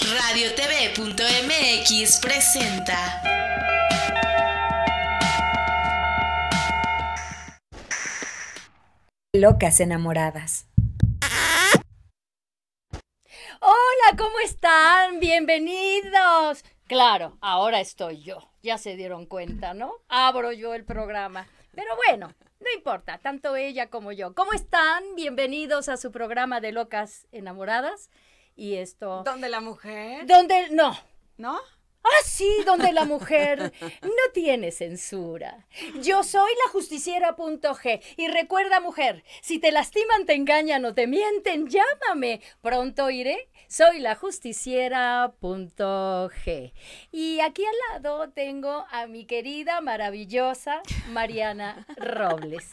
RadioTV.mx presenta. Locas enamoradas. Hola, ¿cómo están? Bienvenidos. Claro, ahora estoy yo. Ya se dieron cuenta, ¿no? Abro yo el programa. Pero bueno, no importa, tanto ella como yo. ¿Cómo están? Bienvenidos a su programa de Locas Enamoradas. Y esto. ¿Dónde la mujer? ¿Dónde? No. ¿No? ¡Ah, sí! donde la mujer no tiene censura. Yo soy la justiciera.g y recuerda mujer, si te lastiman, te engañan o te mienten, llámame. Pronto iré. Soy la justiciera.g. Y aquí al lado tengo a mi querida, maravillosa Mariana Robles.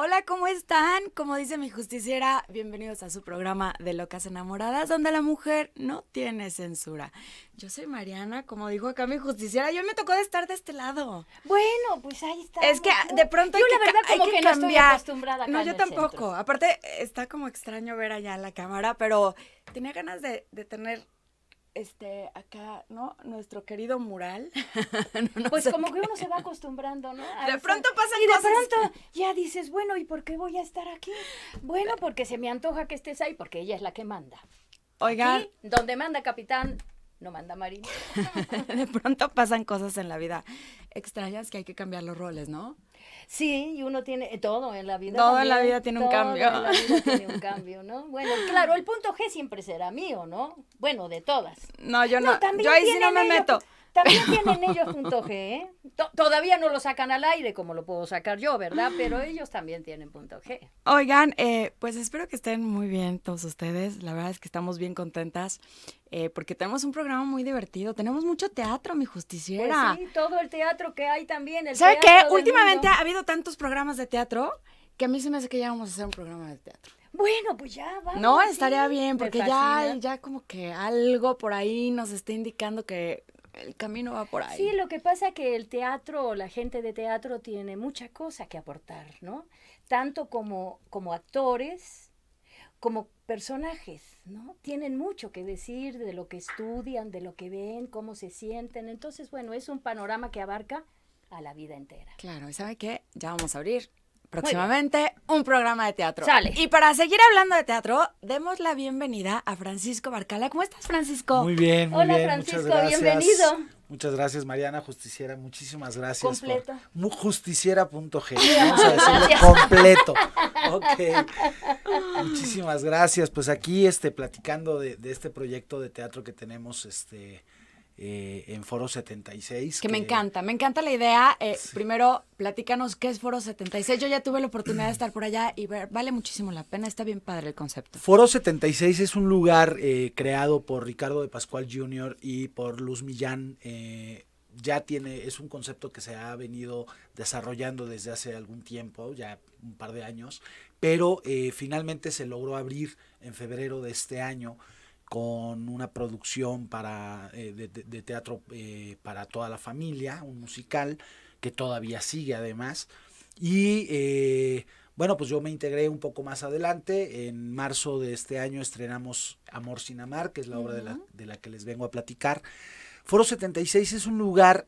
Hola, ¿cómo están? Como dice mi justiciera, bienvenidos a su programa de Locas Enamoradas, donde la mujer no tiene censura. Yo soy Mariana, como dijo acá mi justiciera, yo me tocó de estar de este lado. Bueno, pues ahí está. Es que de pronto yo la verdad que, no estoy acostumbrada. Acá no, yo tampoco. Aparte, está como extraño ver allá la cámara, pero tenía ganas de tener este, acá, ¿no? Nuestro querido mural. pues como que uno se va acostumbrando, ¿no? de pronto pasan cosas. Y de pronto ya dices, bueno, ¿y por qué voy a estar aquí? Bueno, porque se me antoja que estés ahí, porque ella es la que manda. Oigan. donde manda capitán, no manda Marina. de pronto pasan cosas en la vida extrañas que hay que cambiar los roles, ¿no? Sí, y uno tiene eh, todo en la vida. Todo en la vida tiene un cambio. En la vida tiene un cambio, ¿no? Bueno, claro, el punto G siempre será mío, ¿no? Bueno, de todas. No, yo no. yo ahí sí no me meto. También tienen ellos punto G, ¿eh? todavía no lo sacan al aire como lo puedo sacar yo, ¿verdad? Pero ah. ellos también tienen punto G. Oigan, eh, pues espero que estén muy bien todos ustedes. La verdad es que estamos bien contentas eh, porque tenemos un programa muy divertido. Tenemos mucho teatro, mi justiciera. Pues sí, todo el teatro que hay también. El ¿Sabe qué? Últimamente ha habido tantos programas de teatro que a mí se me hace que ya vamos a hacer un programa de teatro. Bueno, pues ya vamos. No, estaría bien, porque ya, ya como que algo por ahí nos está indicando que el camino va por ahí. Sí, lo que pasa es que el teatro, la gente de teatro tiene mucha cosa que aportar, ¿no? Tanto como, como actores, como personajes, ¿no? Tienen mucho que decir de lo que estudian, de lo que ven, cómo se sienten. Entonces, bueno, es un panorama que abarca a la vida entera. Claro, ¿y sabe qué? Ya vamos a abrir próximamente un programa de teatro. Y para seguir hablando de teatro, demos la bienvenida a Francisco Barcala. ¿Cómo estás, Francisco? Muy bien, muy Hola, Francisco, bienvenido. Muchas gracias, Mariana Justiciera. Muchísimas gracias. Completo. Justiciera.g. Vamos a completo. Ok. Muchísimas gracias. Pues aquí, este, platicando de, de este proyecto de teatro que tenemos, este, eh, en Foro 76. Que, me encanta, me encanta la idea. Eh, primero, platícanos qué es Foro 76. Yo ya tuve la oportunidad de estar por allá y ver, vale muchísimo la pena, está bien padre el concepto. Foro 76 es un lugar eh, creado por Ricardo de Pascual Jr. y por Luz Millán ya tiene, es un concepto que se ha venido desarrollando desde hace algún tiempo, ya un par de años, pero finalmente se logró abrir en febrero de este año con una producción para, eh, de, teatro eh, para toda la familia, un musical que todavía sigue además. Y eh, bueno, pues yo me integré un poco más adelante. En marzo de este año estrenamos Amor sin Amar, que es la obra de, la, que les vengo a platicar. Foro 76 es un lugar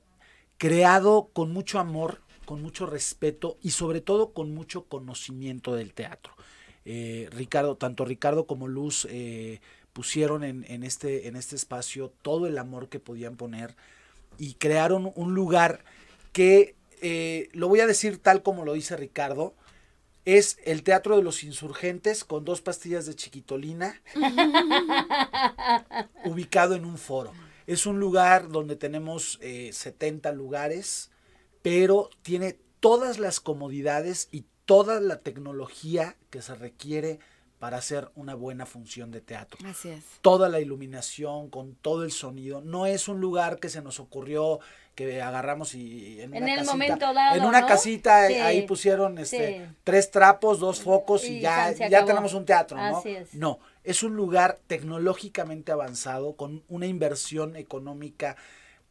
creado con mucho amor, con mucho respeto y sobre todo con mucho conocimiento del teatro. Ricardo, tanto Ricardo como Luz pusieron este, en, este, espacio todo el amor que podían poner y crearon un lugar que, eh, lo voy a decir tal como lo dice Ricardo, es el Teatro de los Insurgentes con dos pastillas de chiquitolina, ubicado en un foro. Es un lugar donde tenemos 70 eh, lugares, pero tiene todas las comodidades y toda la tecnología que se requiere para hacer una buena función de teatro. Así es. Toda la iluminación, con todo el sonido. No es un lugar que se nos ocurrió, que agarramos y, en, en el momento dado, En una casita eh, ahí pusieron este, tres trapos, dos focos y, ya, ya tenemos un teatro, ¿no? Así es. No, es un lugar tecnológicamente avanzado, con una inversión económica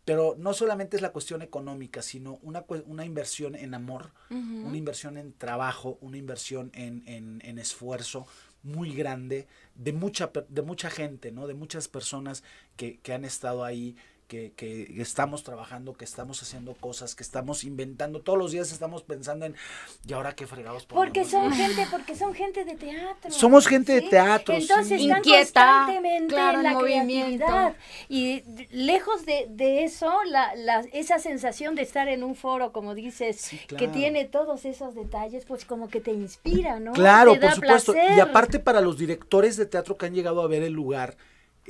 pero no solamente es la cuestión económica, sino una, una inversión en amor, una inversión en trabajo, una inversión en, en esfuerzo, muy grande de mucha, de mucha gente, ¿no? De muchas personas que, que han estado ahí que, que, estamos trabajando, que estamos haciendo cosas, que estamos inventando. Todos los días estamos pensando en, ¿y ahora qué fregados ponemos? Porque son gente, porque son gente de teatro. Somos gente de teatro. Entonces están constantemente en la movimiento. creatividad. Y lejos de, eso, la, esa sensación de estar en un foro, como dices, que tiene todos esos detalles, pues como que te inspira, ¿no? Claro, por supuesto. Y aparte para los directores de teatro que han llegado a ver el lugar,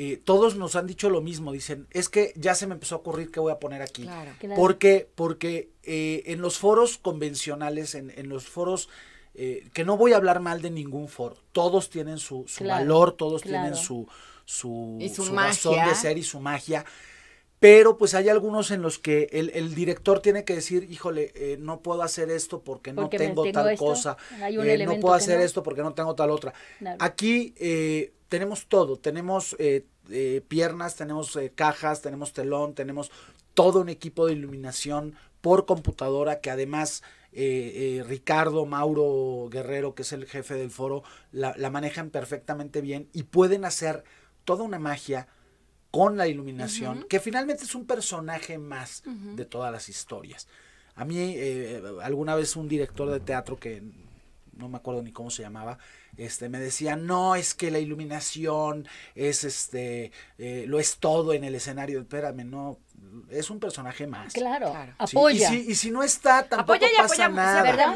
eh, todos nos han dicho lo mismo, dicen, es que ya se me empezó a ocurrir qué voy a poner aquí. Porque, porque eh, en los foros convencionales, en, los foros, eh, que no voy a hablar mal de ningún foro, todos tienen su, valor, todos tienen su, su, razón de ser y su magia. Pero pues hay algunos en los que el, director tiene que decir, híjole, no puedo hacer esto porque, no tengo, tal cosa, no puedo hacer esto porque no tengo tal otra. Aquí tenemos todo, tenemos eh, eh, piernas, tenemos eh, cajas, tenemos telón, tenemos todo un equipo de iluminación por computadora que además Ricardo, Mauro Guerrero, que es el jefe del foro, la, manejan perfectamente bien y pueden hacer toda una magia con la iluminación, que finalmente es un personaje más de todas las historias. A mí, alguna vez un director de teatro que no me acuerdo ni cómo se llamaba, este, me decía, no, es que la iluminación es este, eh, lo es todo en el escenario. Espérame, no, es un personaje más. Claro, apoya. Y si, no está, tampoco pasa nada.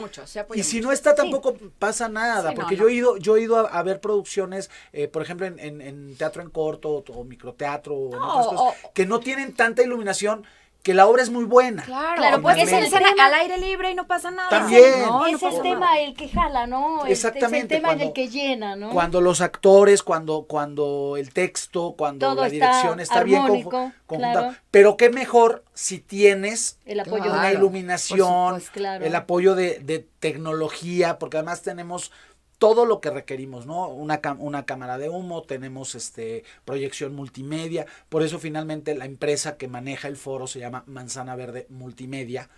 y si no está, tampoco pasa nada. porque yo he ido, yo he ido a, ver producciones, eh, por ejemplo, en, teatro en corto o, microteatro que no tienen tanta iluminación que la obra es muy buena. Claro, claro porque es el al aire libre y no pasa nada. También. No, es el tema el que jala, ¿no? Exactamente. Es el tema en el que llena, ¿no? Cuando los actores, cuando, cuando el texto, cuando la dirección está, bien conjuntado. Claro. Pero qué mejor si tienes el apoyo una iluminación, el apoyo de tecnología, porque además tenemos todo lo que requerimos, ¿no? Una, una cámara de humo, tenemos este, proyección multimedia, por eso finalmente la empresa que maneja el foro se llama Manzana Verde Multimedia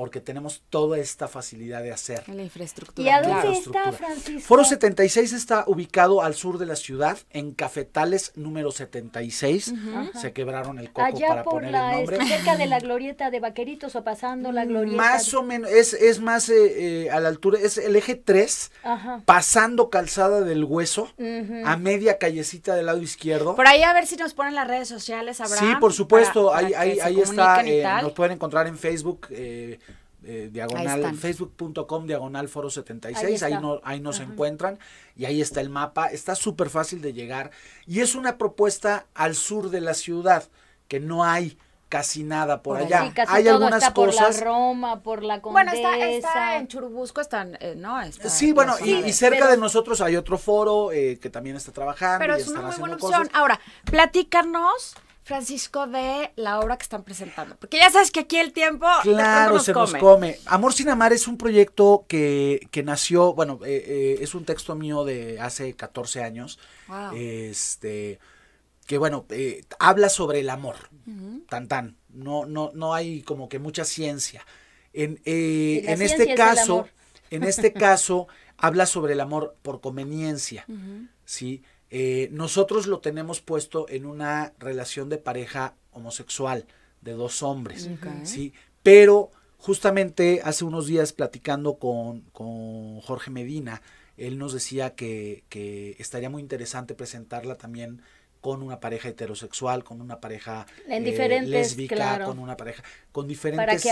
porque tenemos toda esta facilidad de hacer. La infraestructura. ¿Y a dónde está, Francisco? Foro 76 está ubicado al sur de la ciudad, en Cafetales número 76. Se quebraron el coco para poner el nombre. cerca de la glorieta de Vaqueritos o pasando la mm. glorieta. Más o menos, es, es más eh, eh, a la altura, es el eje 3, pasando Calzada del Hueso, a media callecita del lado izquierdo. Por ahí a ver si nos ponen las redes sociales, Abraham. Sí, por supuesto, ahí, ahí, ahí está, eh, nos pueden encontrar en Facebook, eh, eh, diagonal, facebook.com diagonal foro 76, ahí, no, ahí nos encuentran y ahí está el mapa, está súper fácil de llegar y es una propuesta al sur de la ciudad, que no hay casi nada por, allá. hay algunas cosas. Por la Roma, por la Condesa. Bueno, está, en Churubusco, están, eh, ¿no? Está sí, bueno, y, cerca de nosotros hay otro foro eh, que también está trabajando. Pero es una muy buena opción. Ahora, platícanos Francisco, de la obra que están presentando. Porque ya sabes que aquí el tiempo. Claro, se nos come. Amor sin amar es un proyecto que, que nació, bueno, eh, eh, es un texto mío de hace 14 años. Wow. Este. Que bueno, eh, habla sobre el amor. Tan tan. No, no, no hay como que mucha ciencia. En, en este caso. en este caso, habla sobre el amor por conveniencia. ¿Sí? Eh, nosotros lo tenemos puesto en una relación de pareja homosexual de dos hombres, ¿sí? Pero justamente hace unos días platicando con, con Jorge Medina, él nos decía que, estaría muy interesante presentarla también con una pareja heterosexual, con una pareja eh, lésbica, con una pareja, con diferentes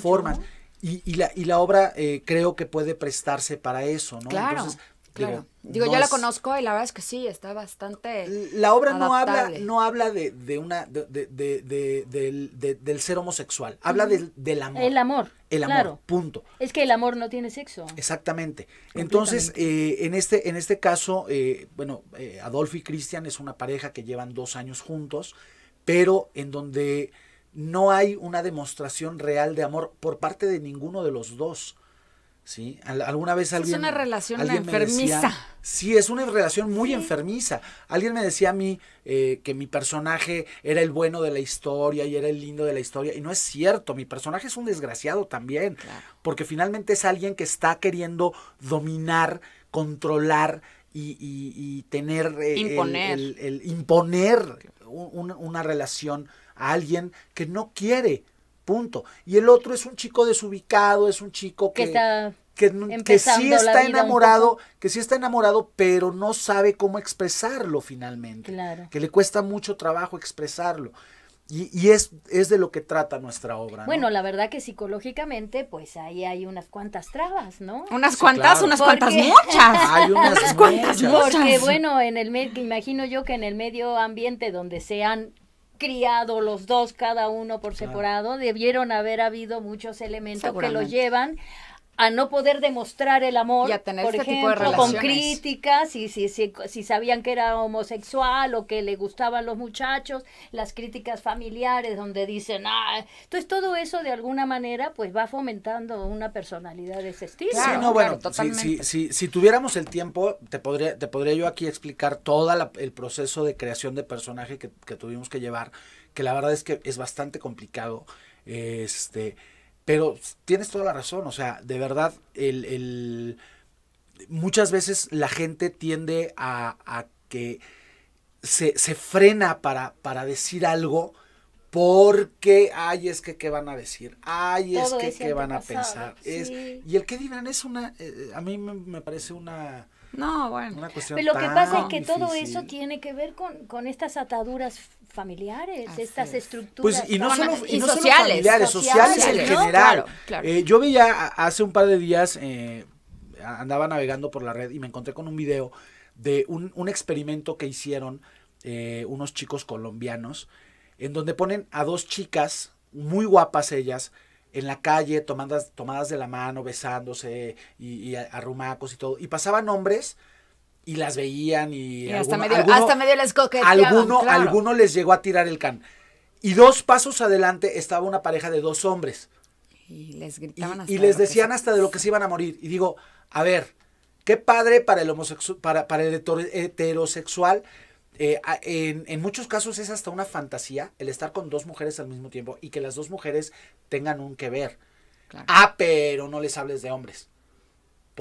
formas. Y, la, obra eh, creo que puede prestarse para eso, ¿no? Claro. Claro. Digo, yo la conozco y la verdad es que sí, está bastante. La obra no habla, no habla de, una, del, ser homosexual, habla del, del, amor. El amor. El amor, punto. Es que el amor no tiene sexo. Exactamente. Entonces, eh, en, este, en este caso, eh, bueno, eh, Adolfo y Cristian es una pareja que llevan dos años juntos, pero en donde no hay una demostración real de amor por parte de ninguno de los dos. ¿sí? Alguna vez alguien... Es una relación enfermiza. sí, es una relación muy enfermiza. Alguien me decía a mí eh, que mi personaje era el bueno de la historia y era el lindo de la historia, y no es cierto, mi personaje es un desgraciado también, porque finalmente es alguien que está queriendo dominar, controlar y, y, tener... Eh, imponer. imponer una relación a alguien que no quiere, punto. Y el otro es un chico desubicado, es un chico que que, sí está enamorado, que sí está enamorado, pero no sabe cómo expresarlo finalmente. Que le cuesta mucho trabajo expresarlo. Y, es, es de lo que trata nuestra obra. Bueno, la verdad que psicológicamente, pues ahí hay unas cuantas trabas, ¿no? Unas cuantas, unas cuantas muchas. Hay unas, cuantas muchas. Porque bueno, en el me imagino yo que en el medio ambiente donde se han criado los dos, cada uno por separado, debieron haber habido muchos elementos que lo llevan a no poder demostrar el amor, por este ejemplo, con críticas, si, si, si, si sabían que era homosexual o que le gustaban los muchachos, las críticas familiares donde dicen, ah, entonces todo eso de alguna manera pues va fomentando una personalidad de ese estilo. sí, no, bueno, Si, si, tuviéramos el tiempo, te podría, te podría yo aquí explicar todo el proceso de creación de personaje que, que tuvimos que llevar, que la verdad es que es bastante complicado. Este, pero tienes toda la razón, o sea, de verdad, el, muchas veces la gente tiende a, que se, se frena para, para, decir algo porque, ay, es que qué van a decir, ay, es que qué van a pensar. Es, y el que dirán es una, eh, eh, a mí me parece una no, bueno. Pero lo que pasa es que todo eso tiene que ver con, estas ataduras familiares, estas estructuras. Pues, y no, sociales, familiares, sociales, en general. Eh, yo veía hace un par de días, eh, andaba navegando por la red y me encontré con un video de un, experimento que hicieron eh, unos chicos colombianos, en donde ponen a dos chicas, muy guapas ellas, en la calle tomadas, tomadas de la mano, besándose y, arrumacos y todo. Y pasaban hombres y las veían y, hasta, medio, hasta, medio, les coqueteaban. Alguno, alguno les llegó a tirar el can. Y dos pasos adelante estaba una pareja de dos hombres. Y les gritaban hasta Y, les decían hasta de lo que se iban a morir. Y digo, a ver, qué padre para el, homosexual, para, para el heterosexual eh, en, en, muchos casos es hasta una fantasía el estar con dos mujeres al mismo tiempo y que las dos mujeres tengan un que ver. Ah, pero no les hables de hombres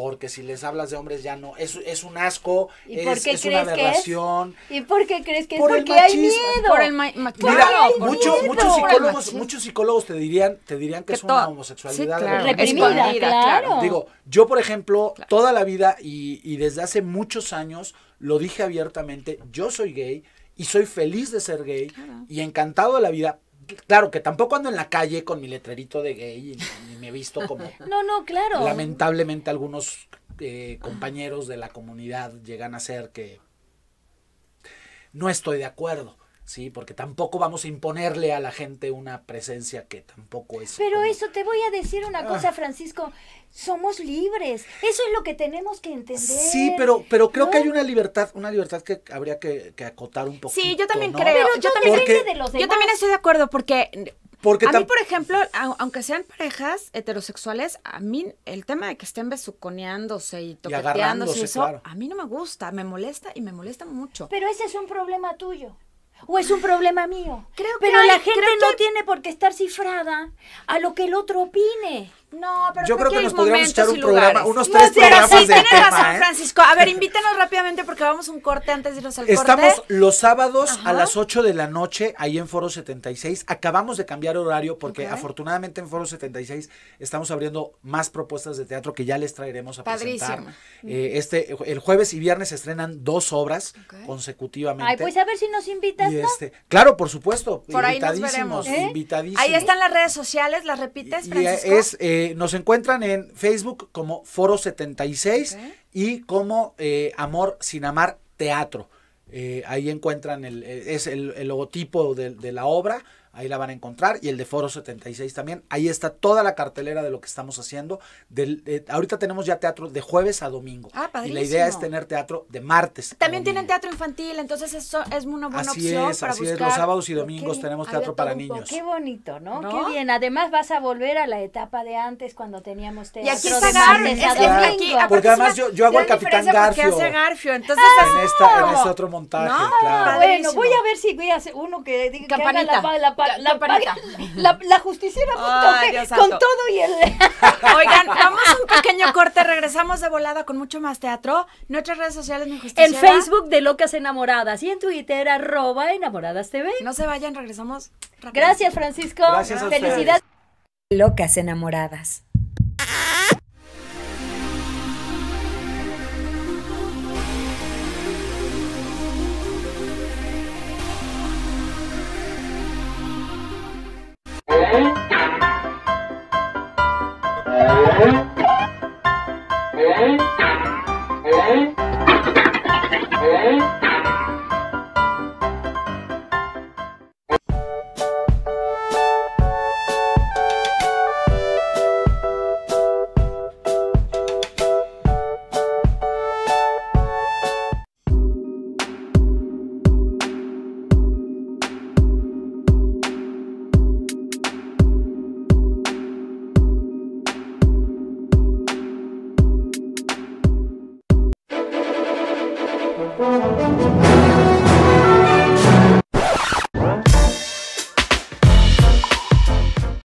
porque si les hablas de hombres ya no, es, es un asco, es, una aberración. ¿Y por qué crees que por es? Porque hay miedo. Por el Mira, muchos psicólogos, muchos psicólogos te dirían, te dirían que, es una homosexualidad sí, claro. reprimida, claro. Digo, yo por ejemplo, toda la vida y, desde hace muchos años lo dije abiertamente, yo soy gay y soy feliz de ser gay y encantado de la vida, claro que tampoco ando en la calle con mi letrerito de gay y, me he visto como. No, no, claro. Lamentablemente algunos eh, compañeros de la comunidad llegan a ser que no estoy de acuerdo. ¿sí? Porque tampoco vamos a imponerle a la gente una presencia que tampoco es. Pero eso, te voy a decir una ah. cosa, Francisco, somos libres, eso es lo que tenemos que entender. Sí, pero, pero creo que hay una libertad, una libertad que habría que, acotar un poco. Sí, yo también creo, yo, también, estoy de acuerdo, porque... Porque a mí, por ejemplo, aunque sean parejas heterosexuales, a mí el tema de que estén besuconeándose y toqueteándose eso, a mí no me gusta, me molesta y me molesta mucho. Pero ese es un problema tuyo o es un problema mío. Creo Pero la gente no tiene por qué estar cifrada a lo que el otro opine. No, pero yo creo que, nos podríamos echar un programa, unos tres programas de ¿eh? Francisco. A ver, invítanos rápidamente porque vamos a un corte antes de irnos al Estamos Estamos los sábados a las 8 de la noche ahí en Foro 76. Acabamos de cambiar horario porque afortunadamente en Foro 76 estamos abriendo más propuestas de teatro que ya les traeremos a presentar. Eh, este, el jueves y viernes se estrenan dos obras consecutivamente. Ay, pues a ver si nos invitas, este, Claro, por supuesto. invitadísimos, ahí ¿Eh? Invitadísimos. Ahí están las redes sociales, ¿las repites, Francisco? es eh, nos encuentran en Facebook como Foro76 y como eh, Amor Sin Amar Teatro. Eh, ahí encuentran el, es el, logotipo de, la obra ahí la van a encontrar, y el de Foro 76 también, ahí está toda la cartelera de lo que estamos haciendo. Del, eh, ahorita tenemos ya teatro de jueves a domingo. Ah, y la idea es tener teatro de martes. También tienen teatro infantil, entonces eso es una buena así Es, así es, los sábados y domingos tenemos teatro para niños. Qué bonito, ¿no? Qué bien. Además vas a volver a la etapa de antes cuando teníamos teatro. Y aquí está Garfio. porque además yo, hago el capitán Garfio. ¡Ah! en, esta, este otro montaje. claro. bueno, voy a ver si voy a hacer uno que diga Que la, la la, justicia La, con todo y el... Oigan, vamos un pequeño corte, regresamos de volada con mucho más teatro. Nuestras redes sociales, mi justiciera. En Facebook de Locas Enamoradas y en Twitter, arroba Enamoradas TV. No se vayan, regresamos. Gracias, Francisco. Gracias Felicidades. Locas Enamoradas. mm